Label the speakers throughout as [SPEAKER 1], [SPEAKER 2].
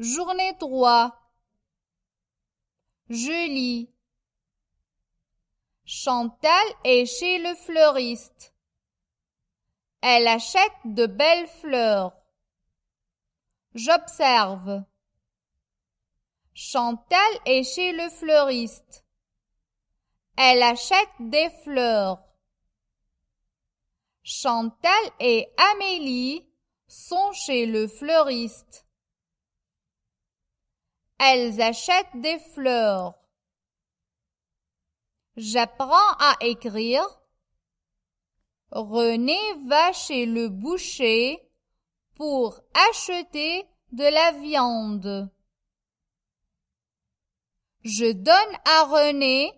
[SPEAKER 1] Journée 3 lis Chantal est chez le fleuriste. Elle achète de belles fleurs. J'observe. Chantal est chez le fleuriste. Elle achète des fleurs. Chantal et Amélie sont chez le fleuriste. Elles achètent des fleurs. J'apprends à écrire. René va chez le boucher pour acheter de la viande. Je donne à René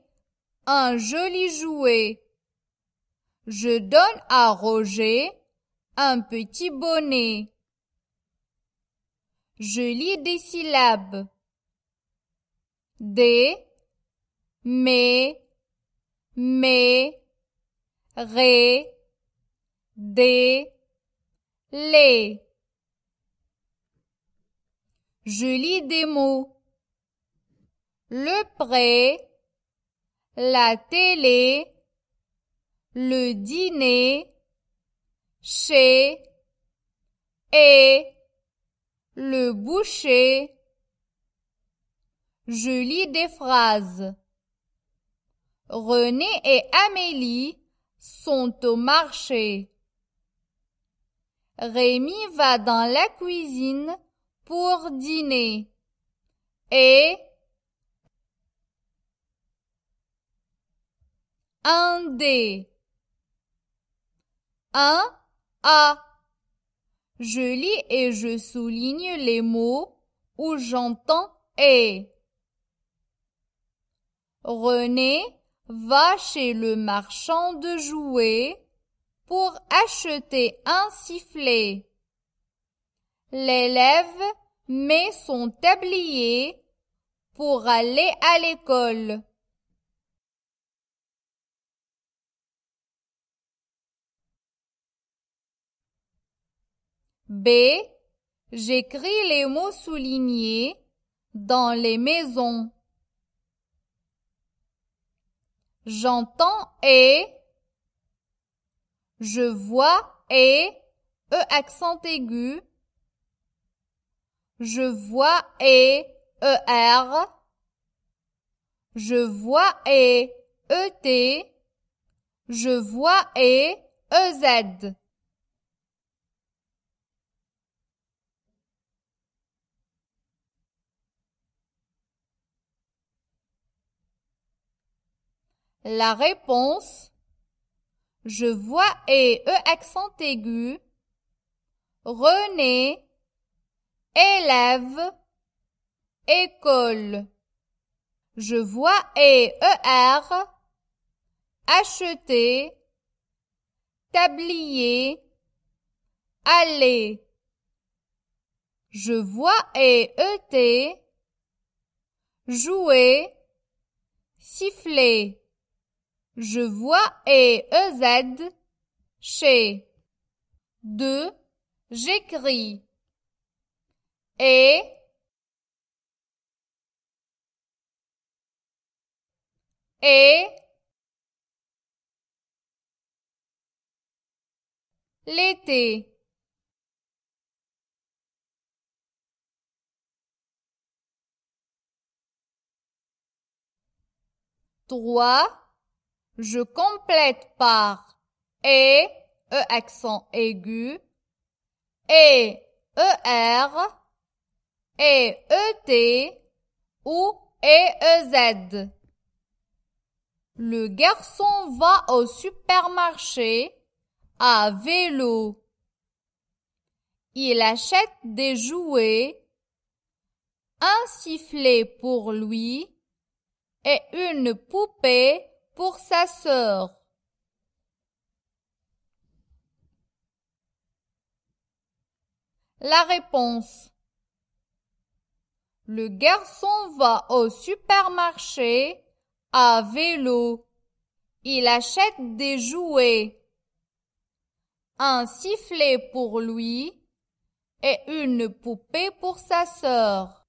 [SPEAKER 1] un joli jouet. Je donne à Roger un petit bonnet. Je lis des syllabes. De mais, mais, ré, des, les. Je lis des mots. Le prêt, la télé, le dîner, chez, et, le boucher, je lis des phrases. René et Amélie sont au marché. Rémi va dans la cuisine pour dîner. Et un D. Un A. Je lis et je souligne les mots où j'entends et. René va chez le marchand de jouets pour acheter un sifflet. L'élève met son tablier pour aller à l'école. B. J'écris les mots soulignés dans les maisons. J'entends et je vois et e accent aigu. Je vois et e r. Je vois et e t. Je vois et e La réponse Je vois et E accent aigu. René, élève, école. Je vois et e r, acheter, tablier, aller. Je vois et ET, jouer, siffler. Je vois et EZ chez. 2. J'écris. Et et l'été. Trois. Je complète par e, e accent aigu, et, er, et e T ou et ez. Le garçon va au supermarché à vélo. Il achète des jouets, un sifflet pour lui et une poupée pour sa sœur. La réponse. Le garçon va au supermarché à vélo. Il achète des jouets, un sifflet pour lui et une poupée pour sa sœur.